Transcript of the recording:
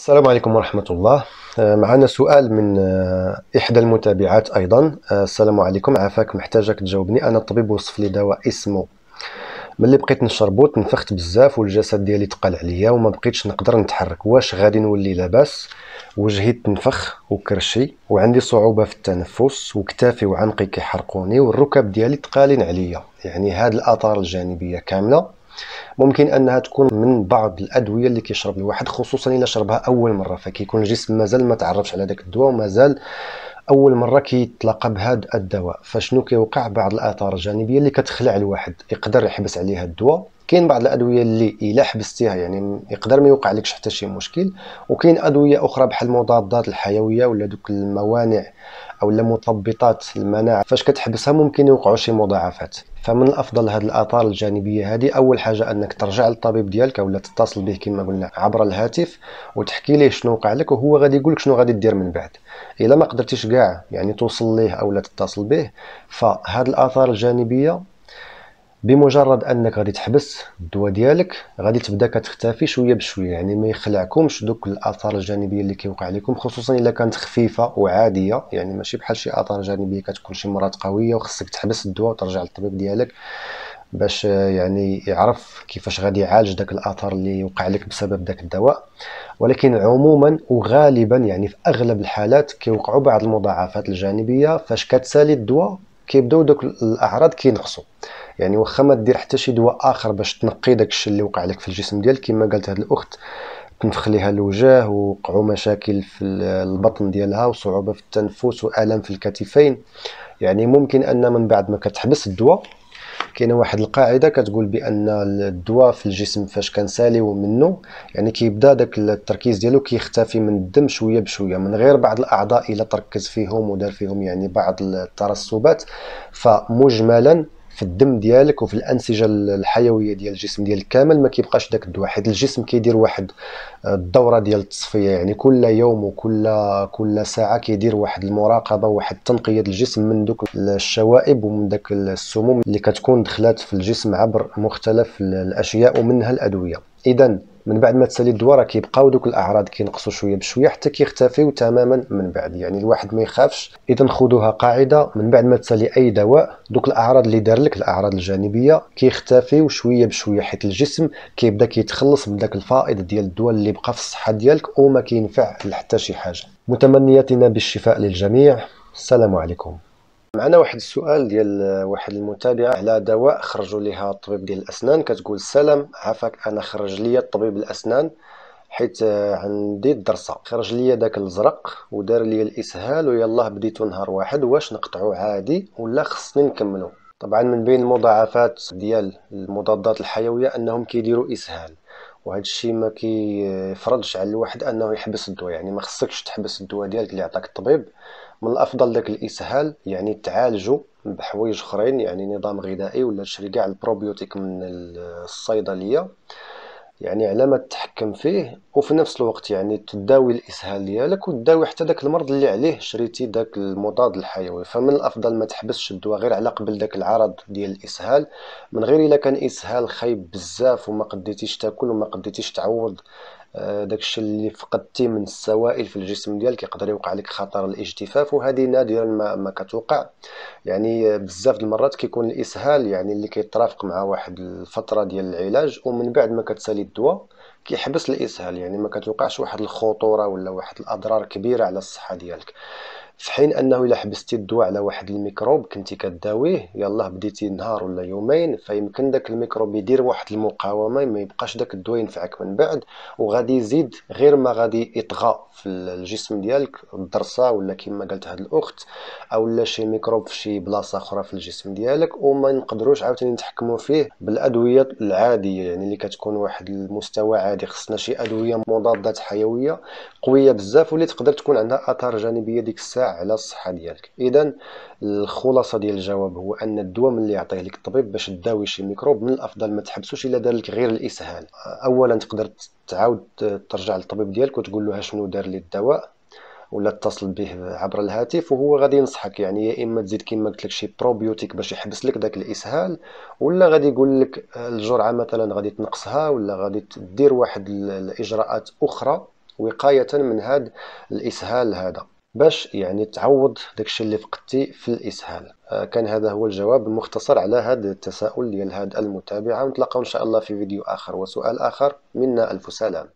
السلام عليكم ورحمة الله آه، معنا سؤال من آه، إحدى المتابعات أيضا آه، السلام عليكم عافاك محتاجك تجاوبني أنا الطبيب وصف لي دواء اسمه ملي بقيت نشربو تنفخت بزاف والجسد ديالي تقال عليا وما بقيتش نقدر نتحرك واش غادي نولي لاباس وجهي تنفخ وكرشي وعندي صعوبة في التنفس وكتافي وعنقي كيحرقوني والركب ديالي تقالين عليا يعني هاد الآثار الجانبية كاملة ممكن انها تكون من بعض الادويه اللي كيشرب الواحد خصوصا الا شربها اول مره فكيكون الجسم مازال ما تعرفش على داك الدواء ومازال اول مره كيتلاقى بهذا الدواء فشنو كيوقع بعض الاثار الجانبيه اللي كتخلع الواحد يقدر يحبس عليها الدواء كاين بعض الادويه اللي الا حبستيها يعني يقدر ما يوقع لكش حتى شي مشكل وكاين ادويه اخرى بحال المضادات الحيويه ولا دوك الموانع اولا مثبطات المناعه فاش كتحبسها ممكن يوقعوا شي مضاعفات فمن الافضل هذه الاثار الجانبيه هذه اول حاجه انك ترجع للطبيب ديالك ولا تتصل به كما قلنا عبر الهاتف وتحكي ليه شنو وقع لك وهو غادي يقول لك شنو غادي دير من بعد الا ما قدرتيش كاع يعني توصل ليه او لا تتصل به فهاد الاثار الجانبيه بمجرد انك غادي تحبس الدواء ديالك غادي تبدا كتختفي شويه بشويه يعني ما يخلعكمش دوك الاثار الجانبيه اللي كيوقع لكم خصوصا الا كانت خفيفه وعاديه يعني ماشي بحال شي اثار جانبيه كتكون شي مرات قويه وخصك تحبس الدواء وترجع للطبيب ديالك باش يعني يعرف كيفاش غادي يعالج داك الاثار اللي وقع لك بسبب داك الدواء ولكن عموما وغالبا يعني في اغلب الحالات كيوقعوا بعض المضاعفات الجانبيه فاش كتسالي الدواء كيبداو دوك الاعراض كينقصوا يعني واخا ما دير حتى شي دواء اخر باش تنقي داك الشيء اللي وقع لك في الجسم ديالك كما قالت هاد الاخت تنفخ ليها الوجه ووقعوا مشاكل في البطن ديالها وصعوبه في التنفس والام في الكتفين يعني ممكن ان من بعد ما كتحبس الدواء كاينه واحد القاعده كتقول بان الدواء في الجسم فاش كان سالي منه يعني كيبدا داك التركيز ديالو كيختفي من الدم شويه بشويه من غير بعض الاعضاء الا تركز فيهم ودار فيهم يعني بعض الترسبات فمجملا في الدم ديالك وفي الانسجه الحيويه ديال الجسم ديالك كامل ما كيبقاش داك الدواء حيت الجسم كيدير واحد آه، الدوره ديال التصفيه يعني كل يوم وكل كل ساعه كيدير واحد المراقبه وواحد تنقيه الجسم من دوك الشوائب ومن داك السموم اللي كتكون دخلات في الجسم عبر مختلف الاشياء ومنها الادويه اذا من بعد ما تسالي الدواء راه كيبقاو دوك الاعراض كينقصوا شويه بشويه حتى كيختفيو تماما من بعد يعني الواحد ما يخافش اذا خذوها قاعده من بعد ما تسالي اي دواء دوك الاعراض اللي دار لك الاعراض الجانبيه كيختفيو شويه بشويه حيت الجسم كيبدا كيتخلص من داك الفائض ديال الدواء اللي بقى في الصحه ديالك وما كينفع لحتى شي حاجه متمنياتنا بالشفاء للجميع السلام عليكم معنا واحد السؤال ديال واحد المتابعة على دواء خرجوا ليها الطبيب ديال الأسنان كتقول السلام عافاك أنا خرج ليا الطبيب الأسنان حيت آه، عندي الدرسه خرج ليا داك الزرق ودار ليا الإسهال ويلاه بديتو نهار واحد واش نقطعو عادي ولا خصني نكملو طبعا من بين المضاعفات ديال المضادات الحيوية أنهم كيديروا إسهال وهذا الشيء ما كيفرضش على الواحد انه يحبس الدواء يعني ما خصكش تحبس الدواء ديالك اللي عطاك الطبيب من الافضل داك الاسهال يعني تعالجو بحوايج اخرين يعني نظام غذائي ولا تشري كاع البروبيوتيك من الصيدليه يعني على ما تحكم فيه وفي نفس الوقت يعني تداوي الاسهال ديالك وتداوي حتى داك المرض اللي عليه شريتي داك المضاد الحيوي فمن الافضل ما تحبسش الدواء غير على قبل داك العرض ديال الاسهال من غير الا كان اسهال خايب بزاف وما قديتيش تاكل وما قديتيش تعوض آه، داكشي اللي فقدتي من السوائل في الجسم ديالك يقدر يوقع لك خطر الاجتفاف وهذه نادرا ما, ما كتوقع يعني آه، بزاف د المرات كيكون الاسهال يعني اللي كيترافق مع واحد الفتره ديال العلاج ومن بعد ما كتسالي الدواء كيحبس الاسهال يعني ما كتوقعش واحد الخطوره ولا واحد الاضرار كبيره على الصحه ديالك في حين انه الا حبستي الدواء على واحد الميكروب كنتي كداويه يلاه بديتي نهار ولا يومين فيمكن داك الميكروب يدير واحد المقاومه ما يبقاش داك الدواء ينفعك من بعد وغادي يزيد غير ما غادي يطغى في الجسم ديالك الضرسه ولا كما قالت هاد الاخت او لا شي ميكروب في شي بلاصه اخرى في الجسم ديالك وما نقدروش عاوتاني نتحكموا فيه بالادويه العاديه يعني اللي كتكون واحد المستوى عادي خصنا شي ادويه مضادات حيويه قويه بزاف واللي تقدر تكون عندها اثار جانبيه ديك الساعه على الصحه ديالك اذا الخلاصه ديال الجواب هو ان الدواء ملي يعطيه لك الطبيب باش تداوي شي ميكروب من الافضل ما تحبسوش الا دار لك غير الاسهال اولا تقدر تعاود ترجع للطبيب ديالك وتقول له شنو دار لي الدواء ولا اتصل به عبر الهاتف وهو غادي ينصحك يعني يا اما تزيد كما قلت لك شي بروبيوتيك باش يحبس لك داك الاسهال ولا غادي يقول لك الجرعه مثلا غادي تنقصها ولا غادي دير واحد الاجراءات اخرى وقايه من هذا الاسهال هذا باش يعني تعوض داكشي اللي فقدتي في الاسهال آه، كان هذا هو الجواب المختصر على هذا التساؤل ديال هاد المتابعه ونتلاقاو ان شاء الله في فيديو اخر وسؤال اخر منا الف سلام